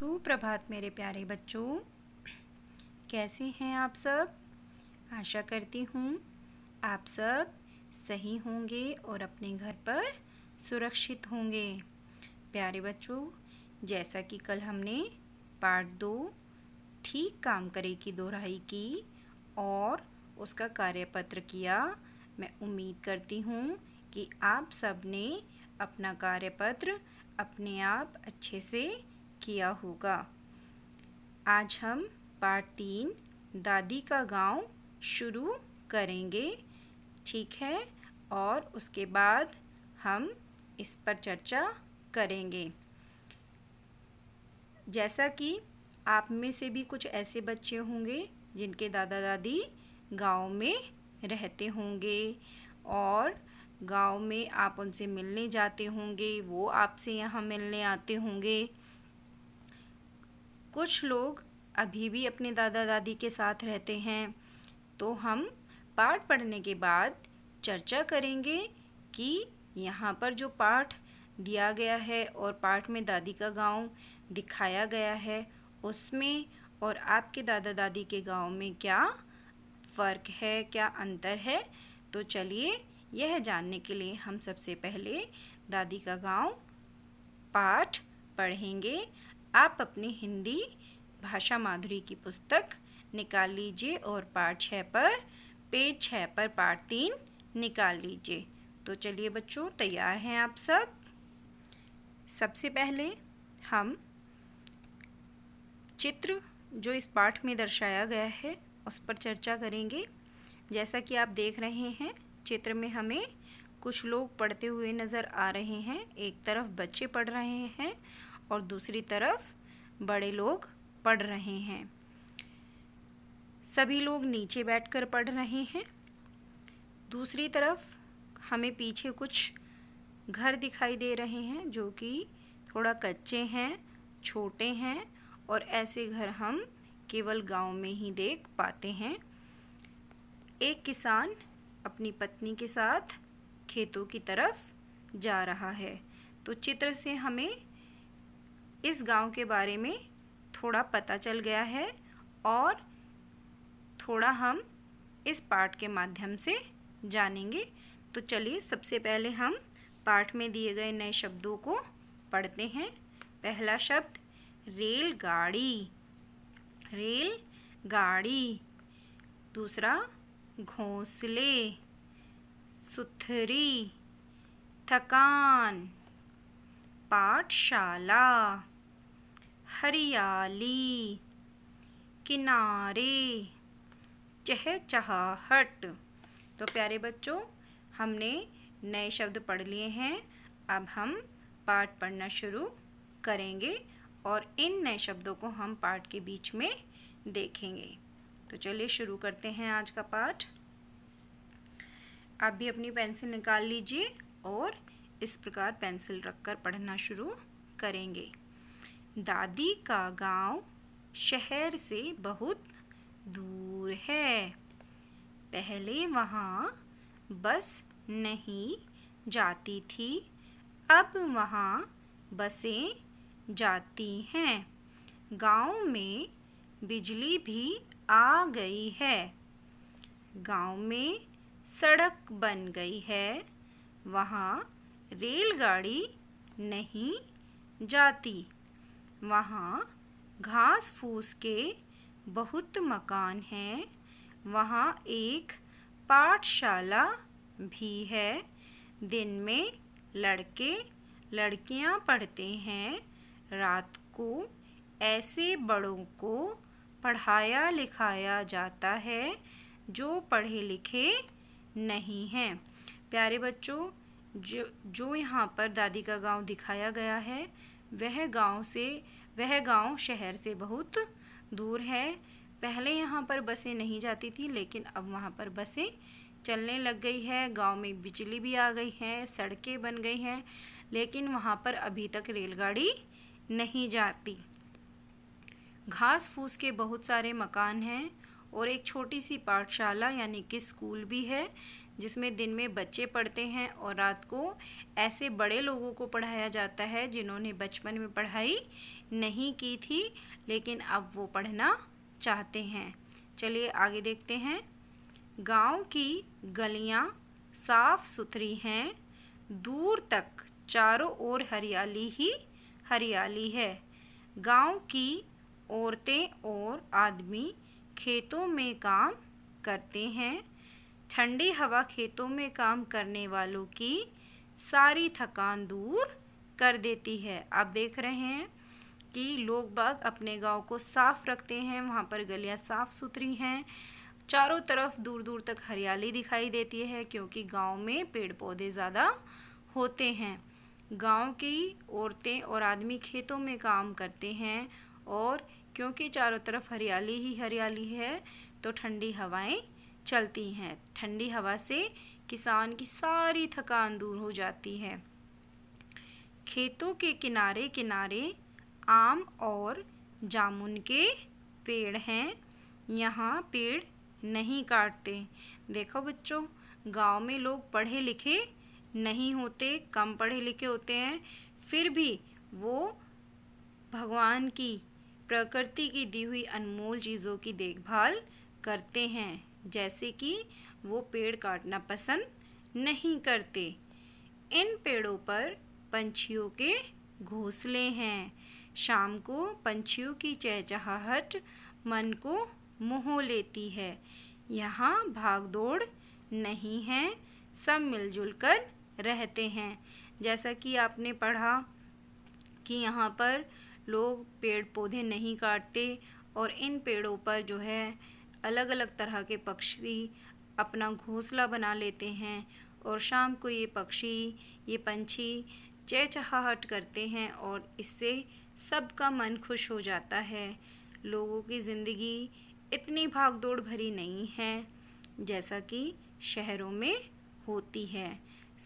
सुप्रभात मेरे प्यारे बच्चों कैसे हैं आप सब आशा करती हूँ आप सब सही होंगे और अपने घर पर सुरक्षित होंगे प्यारे बच्चों जैसा कि कल हमने पार्ट दो ठीक काम करे की दोहराई की और उसका कार्यपत्र किया मैं उम्मीद करती हूँ कि आप सब ने अपना कार्यपत्र अपने आप अच्छे से किया होगा आज हम पार्ट तीन दादी का गांव शुरू करेंगे ठीक है और उसके बाद हम इस पर चर्चा करेंगे जैसा कि आप में से भी कुछ ऐसे बच्चे होंगे जिनके दादा दादी गांव में रहते होंगे और गांव में आप उनसे मिलने जाते होंगे वो आपसे यहाँ मिलने आते होंगे कुछ लोग अभी भी अपने दादा दादी के साथ रहते हैं तो हम पाठ पढ़ने के बाद चर्चा करेंगे कि यहाँ पर जो पाठ दिया गया है और पाठ में दादी का गांव दिखाया गया है उसमें और आपके दादा दादी के गांव में क्या फ़र्क है क्या अंतर है तो चलिए यह जानने के लिए हम सबसे पहले दादी का गांव पाठ पढ़ेंगे आप अपनी हिंदी भाषा माधुरी की पुस्तक निकाल लीजिए और पार्ट छः पर पेज छः पर पार्ट तीन निकाल लीजिए तो चलिए बच्चों तैयार हैं आप सब सबसे पहले हम चित्र जो इस पाठ में दर्शाया गया है उस पर चर्चा करेंगे जैसा कि आप देख रहे हैं चित्र में हमें कुछ लोग पढ़ते हुए नज़र आ रहे हैं एक तरफ बच्चे पढ़ रहे हैं और दूसरी तरफ बड़े लोग पढ़ रहे हैं सभी लोग नीचे बैठकर पढ़ रहे हैं दूसरी तरफ हमें पीछे कुछ घर दिखाई दे रहे हैं जो कि थोड़ा कच्चे हैं छोटे हैं और ऐसे घर हम केवल गांव में ही देख पाते हैं एक किसान अपनी पत्नी के साथ खेतों की तरफ जा रहा है तो चित्र से हमें इस गांव के बारे में थोड़ा पता चल गया है और थोड़ा हम इस पाठ के माध्यम से जानेंगे तो चलिए सबसे पहले हम पाठ में दिए गए नए शब्दों को पढ़ते हैं पहला शब्द रेलगाड़ी रेल गाड़ी दूसरा घोंसले सुथरी थकान पाठशाला हरियाली किनारे चहचहाहट तो प्यारे बच्चों हमने नए शब्द पढ़ लिए हैं अब हम पाठ पढ़ना शुरू करेंगे और इन नए शब्दों को हम पाठ के बीच में देखेंगे तो चलिए शुरू करते हैं आज का पाठ आप भी अपनी पेंसिल निकाल लीजिए और इस प्रकार पेंसिल रखकर पढ़ना शुरू करेंगे दादी का गांव शहर से बहुत दूर है पहले वहाँ बस नहीं जाती थी अब वहां बसें जाती हैं गांव में बिजली भी आ गई है गांव में सड़क बन गई है वहाँ रेलगाड़ी नहीं जाती वहाँ घास फूस के बहुत मकान हैं वहाँ एक पाठशाला भी है दिन में लड़के लड़कियाँ पढ़ते हैं रात को ऐसे बड़ों को पढ़ाया लिखाया जाता है जो पढ़े लिखे नहीं हैं प्यारे बच्चों जो जो यहाँ पर दादी का गांव दिखाया गया है वह गांव से वह गांव शहर से बहुत दूर है पहले यहाँ पर बसें नहीं जाती थी लेकिन अब वहाँ पर बसें चलने लग गई है गांव में बिजली भी आ गई है सड़कें बन गई हैं लेकिन वहाँ पर अभी तक रेलगाड़ी नहीं जाती घास फूस के बहुत सारे मकान हैं और एक छोटी सी पाठशाला यानी कि स्कूल भी है जिसमें दिन में बच्चे पढ़ते हैं और रात को ऐसे बड़े लोगों को पढ़ाया जाता है जिन्होंने बचपन में पढ़ाई नहीं की थी लेकिन अब वो पढ़ना चाहते हैं चलिए आगे देखते हैं गांव की गलियां साफ सुथरी हैं दूर तक चारों ओर हरियाली ही हरियाली है गांव की औरतें और आदमी खेतों में काम करते हैं ठंडी हवा खेतों में काम करने वालों की सारी थकान दूर कर देती है आप देख रहे हैं कि लोग बाग अपने गांव को साफ रखते हैं वहाँ पर गलियाँ साफ सुथरी हैं चारों तरफ दूर दूर तक हरियाली दिखाई देती है क्योंकि गांव में पेड़ पौधे ज़्यादा होते हैं गांव की औरतें और आदमी खेतों में काम करते हैं और क्योंकि चारों तरफ हरियाली ही हरियाली है तो ठंडी हवाएं चलती हैं ठंडी हवा से किसान की सारी थकान दूर हो जाती है खेतों के किनारे किनारे आम और जामुन के पेड़ हैं यहाँ पेड़ नहीं काटते देखो बच्चों गांव में लोग पढ़े लिखे नहीं होते कम पढ़े लिखे होते हैं फिर भी वो भगवान की प्रकृति की दी हुई अनमोल चीज़ों की देखभाल करते हैं जैसे कि वो पेड़ काटना पसंद नहीं करते इन पेड़ों पर पंछियों के घोंसले हैं शाम को पंछियों की चहचहाहट मन को मोह लेती है यहाँ भागदौड़ नहीं है सब मिलजुल कर रहते हैं जैसा कि आपने पढ़ा कि यहाँ पर लोग पेड़ पौधे नहीं काटते और इन पेड़ों पर जो है अलग अलग तरह के पक्षी अपना घोंसला बना लेते हैं और शाम को ये पक्षी ये पंछी चहचहाहट करते हैं और इससे सबका मन खुश हो जाता है लोगों की ज़िंदगी इतनी भागदौड़ भरी नहीं है जैसा कि शहरों में होती है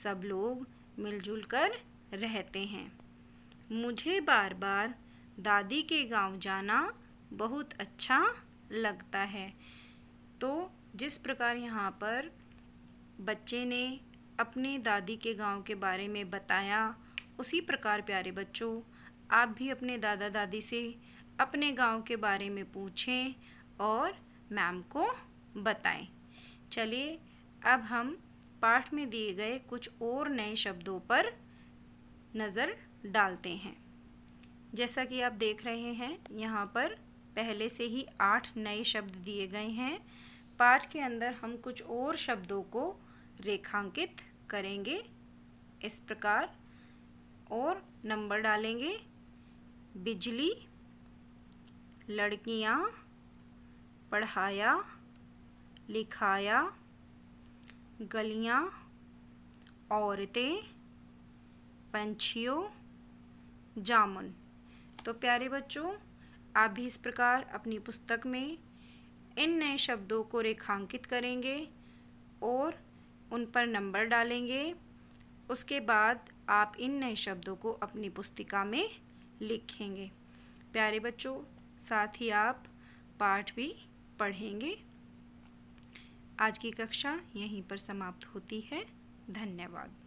सब लोग मिलजुल कर रहते हैं मुझे बार बार दादी के गांव जाना बहुत अच्छा लगता है तो जिस प्रकार यहाँ पर बच्चे ने अपने दादी के गांव के बारे में बताया उसी प्रकार प्यारे बच्चों आप भी अपने दादा दादी से अपने गांव के बारे में पूछें और मैम को बताएं चलिए अब हम पाठ में दिए गए कुछ और नए शब्दों पर नज़र डालते हैं जैसा कि आप देख रहे हैं यहाँ पर पहले से ही आठ नए शब्द दिए गए हैं पाठ के अंदर हम कुछ और शब्दों को रेखांकित करेंगे इस प्रकार और नंबर डालेंगे बिजली लड़कियां पढ़ाया लिखाया गलियां औरतें पंछियों जामुन तो प्यारे बच्चों आप भी इस प्रकार अपनी पुस्तक में इन नए शब्दों को रेखांकित करेंगे और उन पर नंबर डालेंगे उसके बाद आप इन नए शब्दों को अपनी पुस्तिका में लिखेंगे प्यारे बच्चों साथ ही आप पाठ भी पढ़ेंगे आज की कक्षा यहीं पर समाप्त होती है धन्यवाद